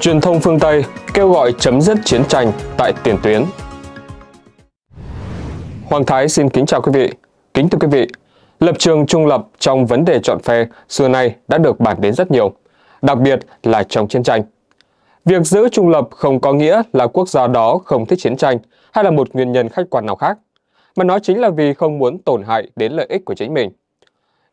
truyền thông phương Tây kêu gọi chấm dứt chiến tranh tại tiền tuyến. Hoàng Thái xin kính chào quý vị. Kính thưa quý vị, lập trường trung lập trong vấn đề chọn phe xưa nay đã được bàn đến rất nhiều, đặc biệt là trong chiến tranh. Việc giữ trung lập không có nghĩa là quốc gia đó không thích chiến tranh hay là một nguyên nhân khách quan nào khác, mà nó chính là vì không muốn tổn hại đến lợi ích của chính mình.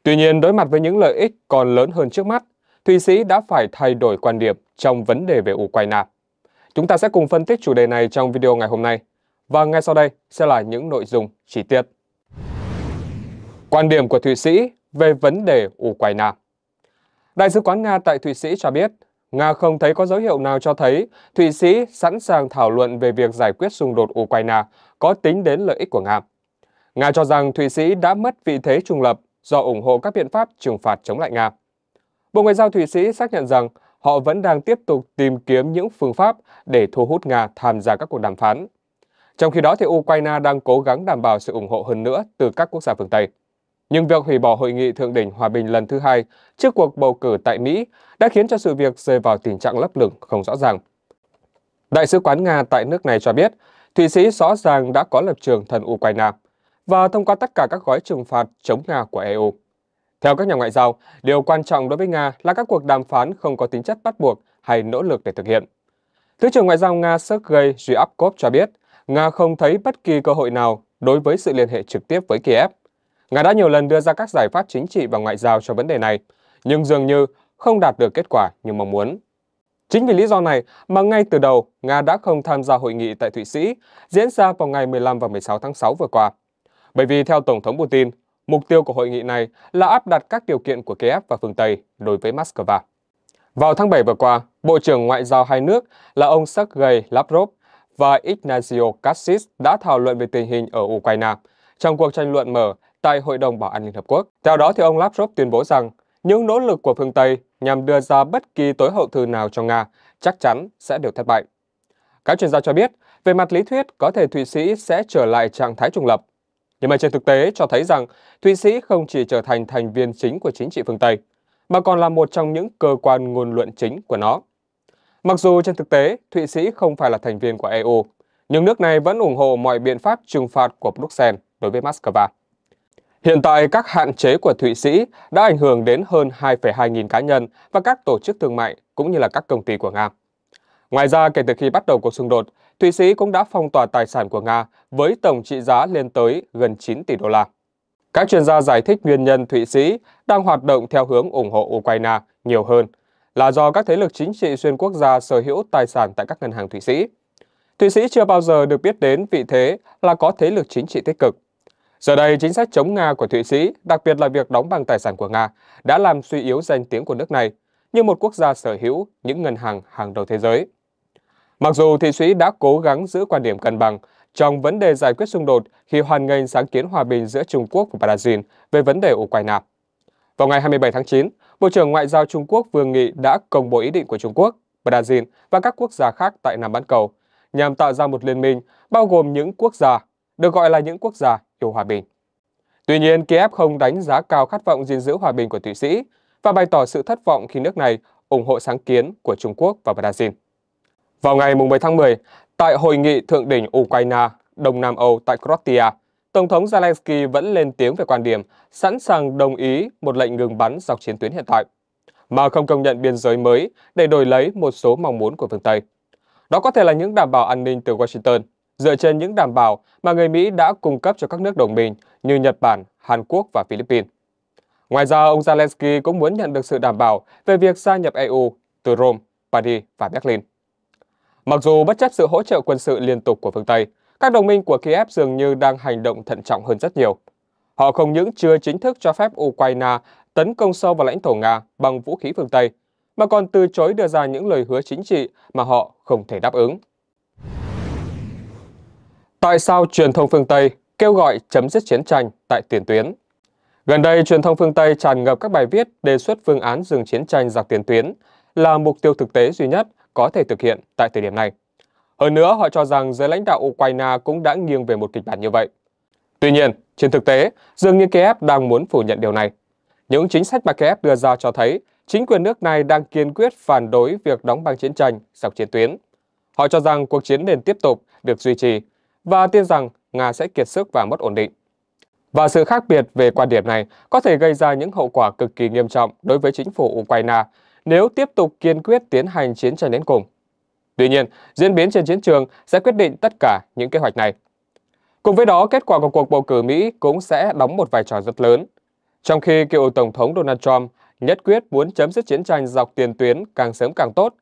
Tuy nhiên, đối mặt với những lợi ích còn lớn hơn trước mắt, Thụy Sĩ đã phải thay đổi quan điểm trong vấn đề về Ukraine. Chúng ta sẽ cùng phân tích chủ đề này trong video ngày hôm nay. Và ngay sau đây sẽ là những nội dung chi tiết. Quan điểm của Thụy Sĩ về vấn đề Ukraine Đại sứ quán Nga tại Thụy Sĩ cho biết, Nga không thấy có dấu hiệu nào cho thấy Thụy Sĩ sẵn sàng thảo luận về việc giải quyết xung đột Ukraine có tính đến lợi ích của Nga. Nga cho rằng Thụy Sĩ đã mất vị thế trung lập do ủng hộ các biện pháp trừng phạt chống lại Nga. Bộ Ngoại giao Thụy Sĩ xác nhận rằng họ vẫn đang tiếp tục tìm kiếm những phương pháp để thu hút Nga tham gia các cuộc đàm phán. Trong khi đó, thì Ukraine đang cố gắng đảm bảo sự ủng hộ hơn nữa từ các quốc gia phương Tây. Nhưng việc hủy bỏ hội nghị thượng đỉnh hòa bình lần thứ hai trước cuộc bầu cử tại Mỹ đã khiến cho sự việc rơi vào tình trạng lấp lửng không rõ ràng. Đại sứ quán Nga tại nước này cho biết, Thụy Sĩ rõ ràng đã có lập trường thân Ukraine và thông qua tất cả các gói trừng phạt chống Nga của EU. Theo các nhà ngoại giao, điều quan trọng đối với Nga là các cuộc đàm phán không có tính chất bắt buộc hay nỗ lực để thực hiện. Thứ trưởng Ngoại giao Nga Sergei Ryabkov cho biết, Nga không thấy bất kỳ cơ hội nào đối với sự liên hệ trực tiếp với Kiev. Nga đã nhiều lần đưa ra các giải pháp chính trị và ngoại giao cho vấn đề này, nhưng dường như không đạt được kết quả như mong muốn. Chính vì lý do này mà ngay từ đầu, Nga đã không tham gia hội nghị tại Thụy Sĩ diễn ra vào ngày 15 và 16 tháng 6 vừa qua. Bởi vì theo Tổng thống Putin, Mục tiêu của hội nghị này là áp đặt các điều kiện của Kiev và phương Tây đối với Moscow. Vào tháng 7 vừa qua, Bộ trưởng Ngoại giao hai nước là ông Sergei Lavrov và Ignacio Cassis đã thảo luận về tình hình ở Ukraine trong cuộc tranh luận mở tại Hội đồng Bảo an Liên Hợp Quốc. Theo đó, thì ông Lavrov tuyên bố rằng những nỗ lực của phương Tây nhằm đưa ra bất kỳ tối hậu thư nào cho Nga chắc chắn sẽ đều thất bại. Các chuyên gia cho biết, về mặt lý thuyết, có thể Thụy Sĩ sẽ trở lại trạng thái trung lập, nhưng mà trên thực tế cho thấy rằng Thụy Sĩ không chỉ trở thành thành viên chính của chính trị phương Tây, mà còn là một trong những cơ quan ngôn luận chính của nó. Mặc dù trên thực tế Thụy Sĩ không phải là thành viên của EU, nhưng nước này vẫn ủng hộ mọi biện pháp trừng phạt của Bruxelles đối với Moscow. Hiện tại, các hạn chế của Thụy Sĩ đã ảnh hưởng đến hơn 2,2 nghìn cá nhân và các tổ chức thương mại cũng như là các công ty của Nga. Ngoài ra, kể từ khi bắt đầu cuộc xung đột, Thụy Sĩ cũng đã phong tỏa tài sản của Nga với tổng trị giá lên tới gần 9 tỷ đô la. Các chuyên gia giải thích nguyên nhân Thụy Sĩ đang hoạt động theo hướng ủng hộ Ukraine nhiều hơn là do các thế lực chính trị xuyên quốc gia sở hữu tài sản tại các ngân hàng Thụy Sĩ. Thụy Sĩ chưa bao giờ được biết đến vị thế là có thế lực chính trị tích cực. Giờ đây, chính sách chống Nga của Thụy Sĩ, đặc biệt là việc đóng băng tài sản của Nga, đã làm suy yếu danh tiếng của nước này như một quốc gia sở hữu những ngân hàng hàng đầu thế giới. Mặc dù thị Sĩ đã cố gắng giữ quan điểm cân bằng trong vấn đề giải quyết xung đột khi hoàn nghênh sáng kiến hòa bình giữa Trung Quốc và Brazil về vấn đề Ukraine. Vào ngày 27 tháng 9, Bộ trưởng Ngoại giao Trung Quốc Vương Nghị đã công bố ý định của Trung Quốc, Brazil và các quốc gia khác tại Nam Bán Cầu nhằm tạo ra một liên minh bao gồm những quốc gia được gọi là những quốc gia yêu hòa bình. Tuy nhiên, Kiev không đánh giá cao khát vọng gìn giữ hòa bình của Thụy Sĩ và bày tỏ sự thất vọng khi nước này ủng hộ sáng kiến của Trung Quốc và Brazil. Vào ngày 10 tháng 10, tại hội nghị thượng đỉnh Ukraine, Đông Nam Âu tại Croatia, Tổng thống Zelensky vẫn lên tiếng về quan điểm sẵn sàng đồng ý một lệnh ngừng bắn dọc chiến tuyến hiện tại, mà không công nhận biên giới mới để đổi lấy một số mong muốn của phương Tây. Đó có thể là những đảm bảo an ninh từ Washington, dựa trên những đảm bảo mà người Mỹ đã cung cấp cho các nước đồng minh như Nhật Bản, Hàn Quốc và Philippines. Ngoài ra, ông Zelensky cũng muốn nhận được sự đảm bảo về việc gia nhập EU từ Rome, Paris và Berlin. Mặc dù bất chấp sự hỗ trợ quân sự liên tục của phương Tây, các đồng minh của Kiev dường như đang hành động thận trọng hơn rất nhiều. Họ không những chưa chính thức cho phép Ukraine tấn công sâu vào lãnh thổ Nga bằng vũ khí phương Tây, mà còn từ chối đưa ra những lời hứa chính trị mà họ không thể đáp ứng. Tại sao truyền thông phương Tây kêu gọi chấm dứt chiến tranh tại tiền tuyến? Gần đây, truyền thông phương Tây tràn ngập các bài viết đề xuất phương án dừng chiến tranh dọc tiền tuyến là mục tiêu thực tế duy nhất có thể thực hiện tại thời điểm này. Hơn nữa, họ cho rằng giới lãnh đạo Ukraine cũng đã nghiêng về một kịch bản như vậy. Tuy nhiên, trên thực tế, dường như Kiev đang muốn phủ nhận điều này. Những chính sách mà Kiev đưa ra cho thấy chính quyền nước này đang kiên quyết phản đối việc đóng băng chiến tranh dọc chiến tuyến. Họ cho rằng cuộc chiến nên tiếp tục được duy trì và tin rằng Nga sẽ kiệt sức và mất ổn định. Và sự khác biệt về quan điểm này có thể gây ra những hậu quả cực kỳ nghiêm trọng đối với chính phủ Ukraine nếu tiếp tục kiên quyết tiến hành chiến tranh đến cùng. Tuy nhiên, diễn biến trên chiến trường sẽ quyết định tất cả những kế hoạch này. Cùng với đó, kết quả của cuộc bầu cử Mỹ cũng sẽ đóng một vai trò rất lớn. Trong khi cựu Tổng thống Donald Trump nhất quyết muốn chấm dứt chiến tranh dọc tiền tuyến càng sớm càng tốt,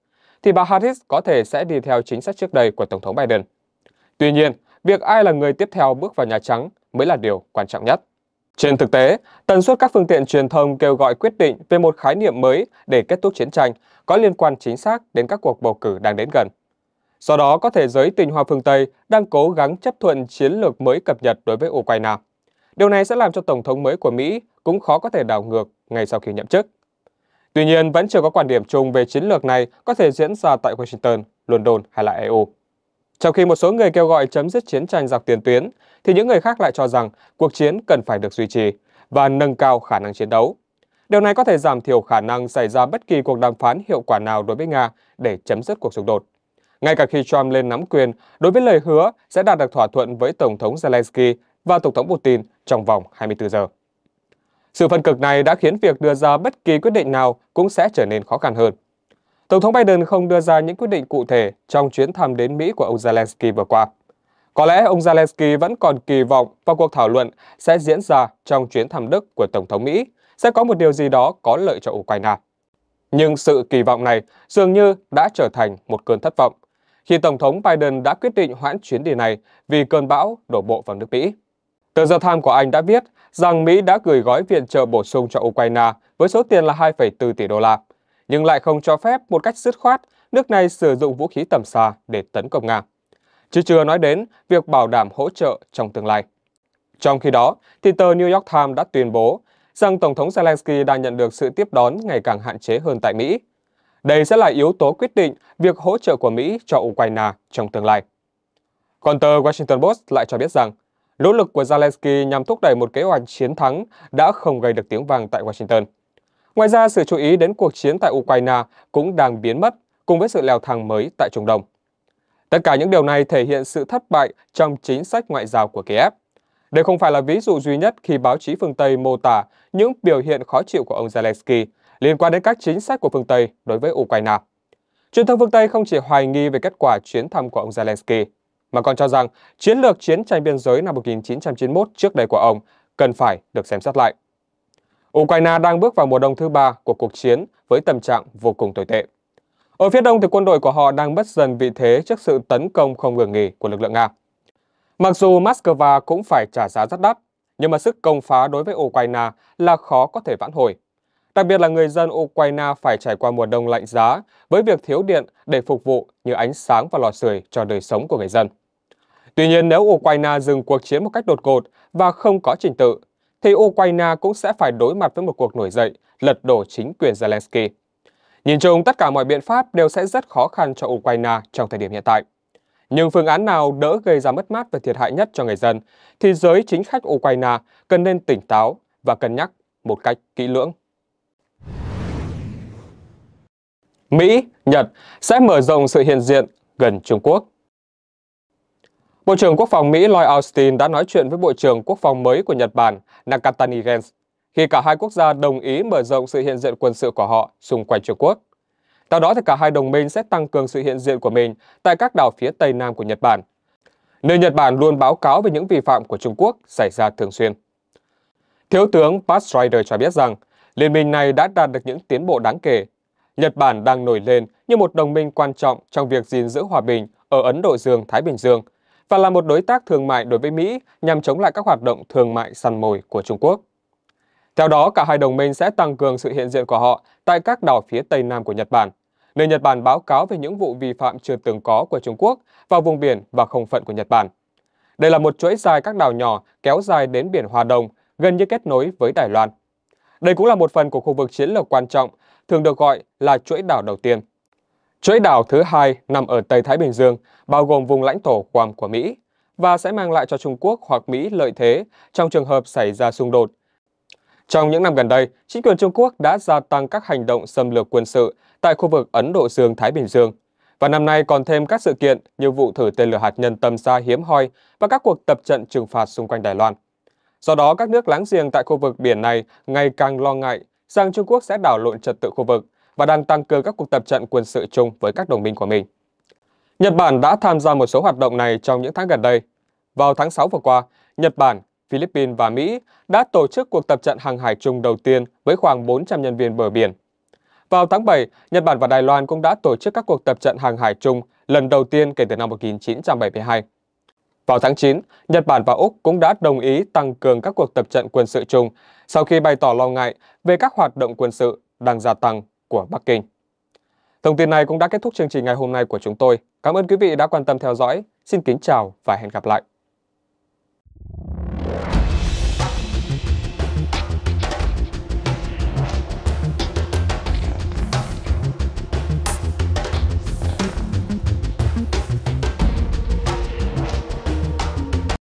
thì bà Harris có thể sẽ đi theo chính sách trước đây của Tổng thống Biden. Tuy nhiên, việc ai là người tiếp theo bước vào Nhà Trắng mới là điều quan trọng nhất. Trên thực tế, tần suất các phương tiện truyền thông kêu gọi quyết định về một khái niệm mới để kết thúc chiến tranh có liên quan chính xác đến các cuộc bầu cử đang đến gần. Do đó, có thể giới tình hoa phương Tây đang cố gắng chấp thuận chiến lược mới cập nhật đối với Ukraine. Điều này sẽ làm cho Tổng thống mới của Mỹ cũng khó có thể đảo ngược ngay sau khi nhậm chức. Tuy nhiên, vẫn chưa có quan điểm chung về chiến lược này có thể diễn ra tại Washington, London hay là EU. Trong khi một số người kêu gọi chấm dứt chiến tranh dọc tiền tuyến, thì những người khác lại cho rằng cuộc chiến cần phải được duy trì và nâng cao khả năng chiến đấu. Điều này có thể giảm thiểu khả năng xảy ra bất kỳ cuộc đàm phán hiệu quả nào đối với Nga để chấm dứt cuộc xung đột. Ngay cả khi Trump lên nắm quyền, đối với lời hứa sẽ đạt được thỏa thuận với Tổng thống Zelensky và Tổng thống Putin trong vòng 24 giờ. Sự phân cực này đã khiến việc đưa ra bất kỳ quyết định nào cũng sẽ trở nên khó khăn hơn. Tổng thống Biden không đưa ra những quyết định cụ thể trong chuyến thăm đến Mỹ của ông Zelensky vừa qua. Có lẽ ông Zelensky vẫn còn kỳ vọng vào cuộc thảo luận sẽ diễn ra trong chuyến thăm Đức của Tổng thống Mỹ sẽ có một điều gì đó có lợi cho Ukraine. Nhưng sự kỳ vọng này dường như đã trở thành một cơn thất vọng khi Tổng thống Biden đã quyết định hoãn chuyến đi này vì cơn bão đổ bộ vào nước Mỹ. Tờ The Times của Anh đã viết rằng Mỹ đã gửi gói viện trợ bổ sung cho Ukraine với số tiền là 2,4 tỷ đô la nhưng lại không cho phép một cách dứt khoát nước này sử dụng vũ khí tầm xa để tấn công Nga. Chứ chưa nói đến việc bảo đảm hỗ trợ trong tương lai. Trong khi đó, thì tờ New York Times đã tuyên bố rằng Tổng thống Zelensky đang nhận được sự tiếp đón ngày càng hạn chế hơn tại Mỹ. Đây sẽ là yếu tố quyết định việc hỗ trợ của Mỹ cho Ukraine trong tương lai. Còn tờ Washington Post lại cho biết rằng, nỗ lực của Zelensky nhằm thúc đẩy một kế hoạch chiến thắng đã không gây được tiếng vang tại Washington. Ngoài ra, sự chú ý đến cuộc chiến tại Ukraine cũng đang biến mất cùng với sự leo thang mới tại Trung Đông. Tất cả những điều này thể hiện sự thất bại trong chính sách ngoại giao của Kiev. Đây không phải là ví dụ duy nhất khi báo chí phương Tây mô tả những biểu hiện khó chịu của ông Zelensky liên quan đến các chính sách của phương Tây đối với Ukraine. Truyền thông phương Tây không chỉ hoài nghi về kết quả chuyến thăm của ông Zelensky, mà còn cho rằng chiến lược chiến tranh biên giới năm 1991 trước đây của ông cần phải được xem xét lại. Ukraine đang bước vào mùa đông thứ ba của cuộc chiến với tâm trạng vô cùng tồi tệ. Ở phía đông thì quân đội của họ đang mất dần vị thế trước sự tấn công không ngừng nghỉ của lực lượng Nga. Mặc dù Moscow cũng phải trả giá rất đắt, nhưng mà sức công phá đối với Ukraine là khó có thể vãn hồi. Đặc biệt là người dân Ukraine phải trải qua mùa đông lạnh giá với việc thiếu điện để phục vụ như ánh sáng và lò sưởi cho đời sống của người dân. Tuy nhiên, nếu Ukraine dừng cuộc chiến một cách đột ngột và không có trình tự, thì Ukraine cũng sẽ phải đối mặt với một cuộc nổi dậy, lật đổ chính quyền Zelensky. Nhìn chung, tất cả mọi biện pháp đều sẽ rất khó khăn cho Ukraine trong thời điểm hiện tại. Nhưng phương án nào đỡ gây ra mất mát và thiệt hại nhất cho người dân, thì giới chính khách Ukraine cần nên tỉnh táo và cân nhắc một cách kỹ lưỡng. Mỹ, Nhật sẽ mở rộng sự hiện diện gần Trung Quốc. Bộ trưởng Quốc phòng Mỹ Lloyd Austin đã nói chuyện với Bộ trưởng Quốc phòng mới của Nhật Bản Nakatani Gens khi cả hai quốc gia đồng ý mở rộng sự hiện diện quân sự của họ xung quanh Trung Quốc. Theo đó, thì cả hai đồng minh sẽ tăng cường sự hiện diện của mình tại các đảo phía Tây Nam của Nhật Bản, nơi Nhật Bản luôn báo cáo về những vi phạm của Trung Quốc xảy ra thường xuyên. Thiếu tướng Pat Strider cho biết rằng, liên minh này đã đạt được những tiến bộ đáng kể. Nhật Bản đang nổi lên như một đồng minh quan trọng trong việc gìn giữ hòa bình ở Ấn Độ Dương-Thái Bình Dương – và là một đối tác thương mại đối với Mỹ nhằm chống lại các hoạt động thương mại săn mồi của Trung Quốc. Theo đó, cả hai đồng minh sẽ tăng cường sự hiện diện của họ tại các đảo phía Tây Nam của Nhật Bản, nơi Nhật Bản báo cáo về những vụ vi phạm chưa từng có của Trung Quốc vào vùng biển và không phận của Nhật Bản. Đây là một chuỗi dài các đảo nhỏ kéo dài đến biển Hoa Đông gần như kết nối với Đài Loan. Đây cũng là một phần của khu vực chiến lược quan trọng, thường được gọi là chuỗi đảo đầu tiên. Chuỗi đảo thứ hai nằm ở Tây Thái Bình Dương, bao gồm vùng lãnh thổ Guam của Mỹ và sẽ mang lại cho Trung Quốc hoặc Mỹ lợi thế trong trường hợp xảy ra xung đột. Trong những năm gần đây, chính quyền Trung Quốc đã gia tăng các hành động xâm lược quân sự tại khu vực Ấn Độ Dương-Thái Bình Dương. Và năm nay còn thêm các sự kiện như vụ thử tên lửa hạt nhân tầm xa hiếm hoi và các cuộc tập trận trừng phạt xung quanh Đài Loan. Do đó, các nước láng giềng tại khu vực biển này ngày càng lo ngại rằng Trung Quốc sẽ đảo lộn trật tự khu vực và đang tăng cường các cuộc tập trận quân sự chung với các đồng minh của mình. Nhật Bản đã tham gia một số hoạt động này trong những tháng gần đây. Vào tháng 6 vừa qua, Nhật Bản, Philippines và Mỹ đã tổ chức cuộc tập trận hàng hải chung đầu tiên với khoảng 400 nhân viên bờ biển. Vào tháng 7, Nhật Bản và Đài Loan cũng đã tổ chức các cuộc tập trận hàng hải chung lần đầu tiên kể từ năm 1972. Vào tháng 9, Nhật Bản và Úc cũng đã đồng ý tăng cường các cuộc tập trận quân sự chung sau khi bày tỏ lo ngại về các hoạt động quân sự đang gia tăng của Bắc Kinh. Thông tin này cũng đã kết thúc chương trình ngày hôm nay của chúng tôi. Cảm ơn quý vị đã quan tâm theo dõi. Xin kính chào và hẹn gặp lại.